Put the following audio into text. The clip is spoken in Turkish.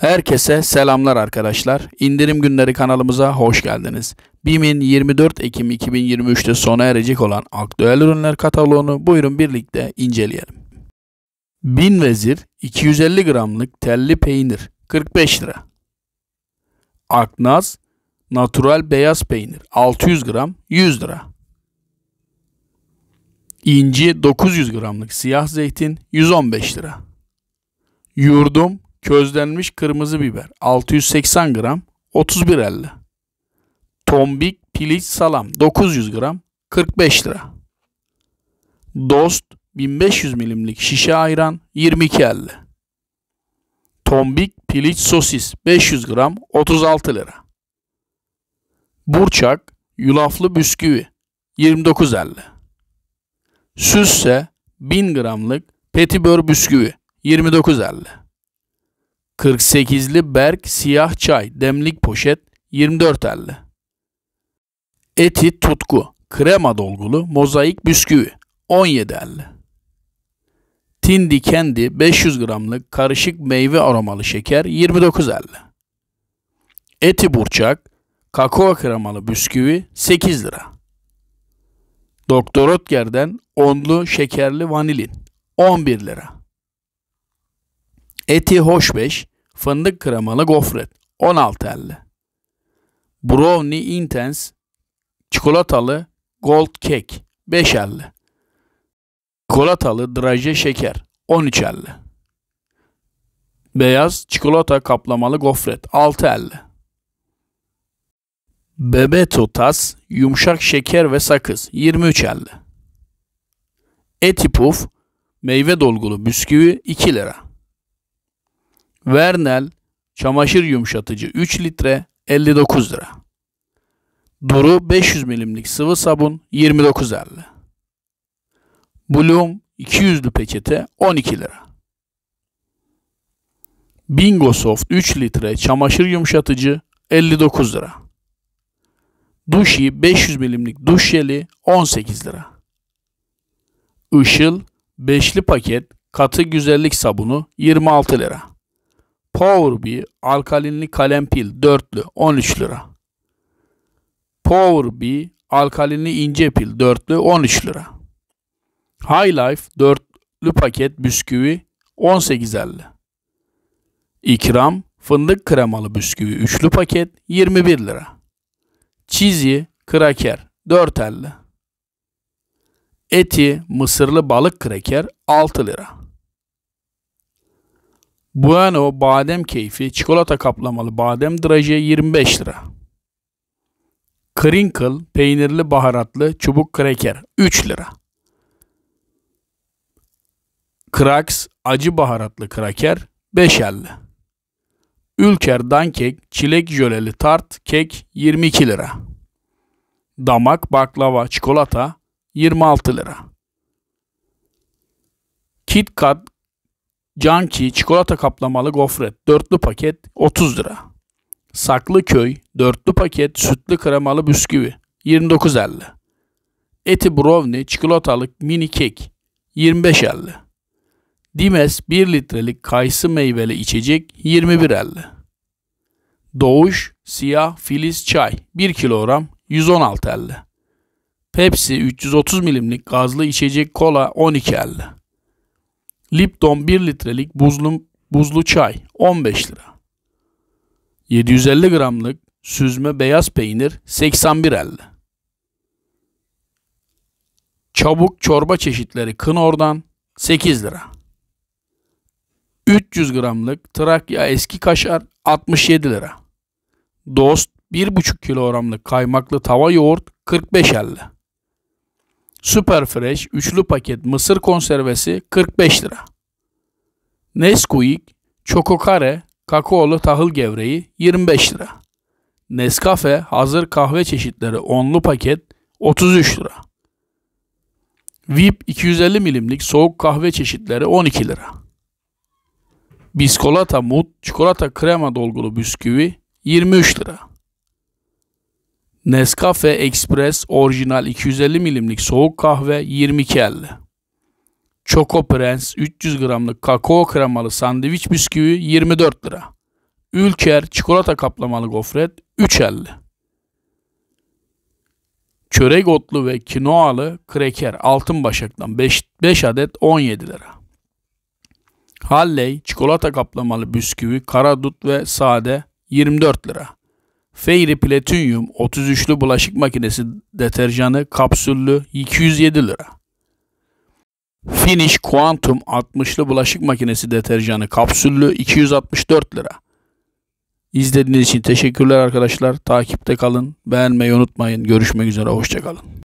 Herkese selamlar arkadaşlar. İndirim günleri kanalımıza hoş geldiniz. BİM'in 24 Ekim 2023'te sona erecek olan aktüel ürünler kataloğunu buyurun birlikte inceleyelim. Bin Vezir 250 gramlık telli peynir 45 lira. Aknaz natural beyaz peynir 600 gram 100 lira. İnci 900 gramlık siyah zeytin 115 lira. Yurdum közlenmiş kırmızı biber 680 gram 31.50. Tombik piliç salam 900 gram 45 lira. Dost 1500 milimlik şişe ayran 22.50. Tombik piliç sosis 500 gram 36 lira. Burçak yulaflı bisküvi 29.50. Süsse 1000 gramlık petibör bisküvi 29.50. 48'li Berk Siyah Çay Demlik Poşet 24.50 Eti Tutku Krema Dolgulu Mozaik Bisküvi 17.50 Tindi Kendi 500 gramlık karışık meyve aromalı şeker 29.50 Eti Burçak kakao kremalı bisküvi 8 lira. Doktor Otgerden onlu şekerli vanilin 11 lira. Eti hoşbeş, fındık kremalı gofret 16.50. Brownie Intense çikolatalı Gold Cake 5.50. Çikolatalı draje şeker 13.50. Beyaz çikolata kaplamalı gofret 6.50. Bebe Tutas, yumuşak şeker ve sakız 23.50. Eti puf meyve dolgulu bisküvi 2 lira. Vernel çamaşır yumuşatıcı 3 litre 59 lira. Duru 500 milimlik sıvı sabun 29.50. Bloom 200'lü peçete 12 lira. Bingo Soft 3 litre çamaşır yumuşatıcı 59 lira. Duşi 500 milimlik duş jeli 18 lira. Işıl 5'li paket katı güzellik sabunu 26 lira. Power bir alkalinli kalem pil dörtlü 13 lira. Power bir alkalinli ince pil dörtlü 13 lira. High Life dörtlü paket bisküvi 18.50. İkram fındık kremalı bisküvi üçlü paket 21 lira. Cheesy kraker 4.50. Eti mısırlı balık kraker 6 lira. Bueno badem keyfi çikolata kaplamalı badem draje 25 lira. Crinkle peynirli baharatlı çubuk kreker 3 lira. Krax acı baharatlı kraker 5.50. Ülker dankek çilek jöleli tart kek 22 lira. Damak baklava çikolata 26 lira. KitKat Canki çikolata kaplamalı gofret dörtlü paket 30 lira. Saklı köy dörtlü paket sütlü kremalı bisküvi 29.50. Eti brownie çikolatalık mini kek 25.50. Dimes 1 litrelik kayısı meyveli içecek 21.50. Doğuş siyah filiz çay 1 kilogram 116.50. Pepsi 330 milimlik gazlı içecek kola 12.50. Lipton 1 litrelik buzlu, buzlu çay 15 lira. 750 gramlık süzme beyaz peynir 81.50. Çabuk çorba çeşitleri Knorr'dan 8 lira. 300 gramlık Trakya eski kaşar 67 lira. Dost 1,5 kilogramlık kaymaklı tava yoğurt 45.50. Super Fresh üçlü paket mısır konservesi 45 lira. Nesquik Choco Kare kakaolu tahıl gevreği 25 lira. Nescafe hazır kahve çeşitleri onlu paket 33 lira. VIP 250 milimlik soğuk kahve çeşitleri 12 lira. Biskolata Mut çikolata krema dolgulu bisküvi 23 lira. Nescafe Express orijinal 250 milimlik soğuk kahve 22.50. Choco Prince 300 gramlık kakao kremalı sandviç bisküvi 24 lira. Ülker çikolata kaplamalı gofret 3.50. Çörek otlu ve kinoalı kreker altın başaktan 5, 5 adet 17 lira. Halley çikolata kaplamalı bisküvi kara dut ve sade 24 lira. Fairy Platinum 33'lü bulaşık makinesi deterjanı kapsüllü 207 lira. Finish Quantum 60'lı bulaşık makinesi deterjanı kapsüllü 264 lira. İzlediğiniz için teşekkürler arkadaşlar. Takipte kalın. Beğenmeyi unutmayın. Görüşmek üzere. Hoşçakalın.